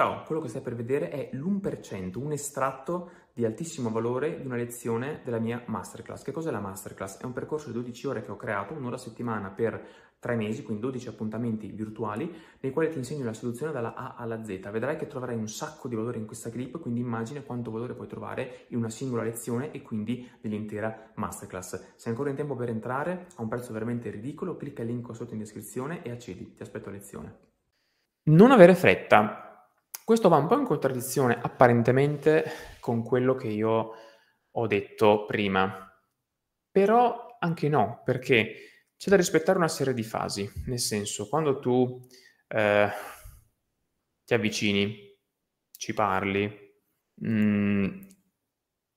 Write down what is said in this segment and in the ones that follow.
Ciao, quello che stai per vedere è l'1%, un estratto di altissimo valore di una lezione della mia masterclass. Che cos'è la masterclass? È un percorso di 12 ore che ho creato, un'ora a settimana per tre mesi, quindi 12 appuntamenti virtuali, nei quali ti insegno la soluzione dalla A alla Z. Vedrai che troverai un sacco di valore in questa clip, quindi immagina quanto valore puoi trovare in una singola lezione e quindi nell'intera masterclass. Se hai ancora in tempo per entrare, a un prezzo veramente ridicolo, clicca il link sotto in descrizione e accedi. Ti aspetto a lezione. Non avere fretta. Questo va un po' in contraddizione apparentemente con quello che io ho detto prima, però anche no, perché c'è da rispettare una serie di fasi, nel senso quando tu eh, ti avvicini, ci parli, mh, mm,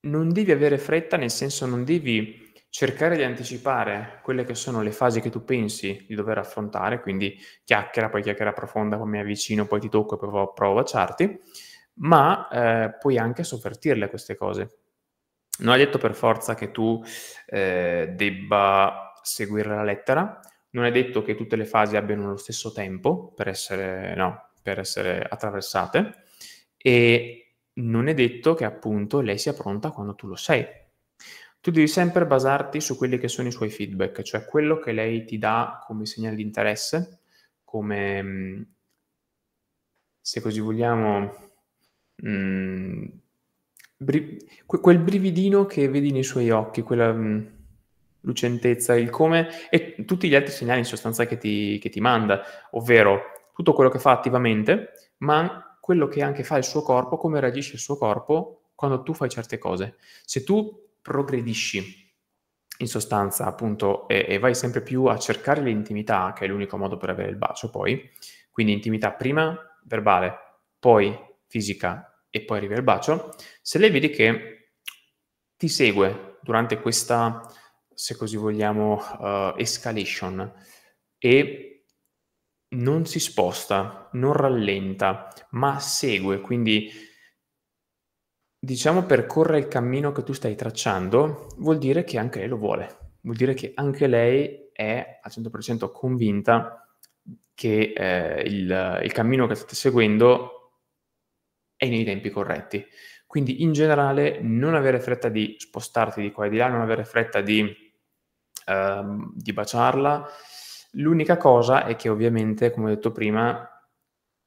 non devi avere fretta, nel senso non devi cercare di anticipare quelle che sono le fasi che tu pensi di dover affrontare, quindi chiacchiera, poi chiacchiera profonda, poi mi avvicino, poi ti tocco e poi provo, provo a baciarti, ma eh, puoi anche sovvertirle queste cose. Non è detto per forza che tu eh, debba seguire la lettera, non è detto che tutte le fasi abbiano lo stesso tempo per essere, no, per essere attraversate e non è detto che appunto lei sia pronta quando tu lo sei tu devi sempre basarti su quelli che sono i suoi feedback, cioè quello che lei ti dà come segnale di interesse, come mhmm, se così vogliamo, mh, mhmm, bri- quel brividino che vedi nei suoi occhi, quella mh, mhmm, lucentezza, il come e tutti gli altri segnali in sostanza che ti, che ti manda, ovvero tutto quello che fa attivamente, ma quello che anche fa il suo corpo, come reagisce il suo corpo quando tu fai certe cose. Se tu progredisci in sostanza appunto e, e vai sempre più a cercare l'intimità, che è l'unico modo per avere il bacio poi, quindi intimità prima verbale, poi fisica e poi arriva il bacio, se lei vedi che ti segue durante questa, se così vogliamo, uh, escalation e non si sposta, non rallenta, ma segue, quindi diciamo, percorre il cammino che tu stai tracciando, vuol dire che anche lei lo vuole, vuol dire che anche lei è al 100% convinta che eh, il, il cammino che state seguendo è nei tempi corretti. Quindi in generale non avere fretta di spostarti di qua e di là, non avere fretta di, ehm, di, baciarla. L'unica cosa è che ovviamente, come ho detto prima,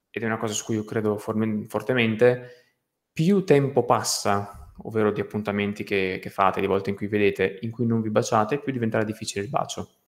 ed è una cosa su cui io credo fortemente, più tempo passa, ovvero di appuntamenti che, che fate, di volte in cui vedete, in cui non vi baciate, più diventerà difficile il bacio.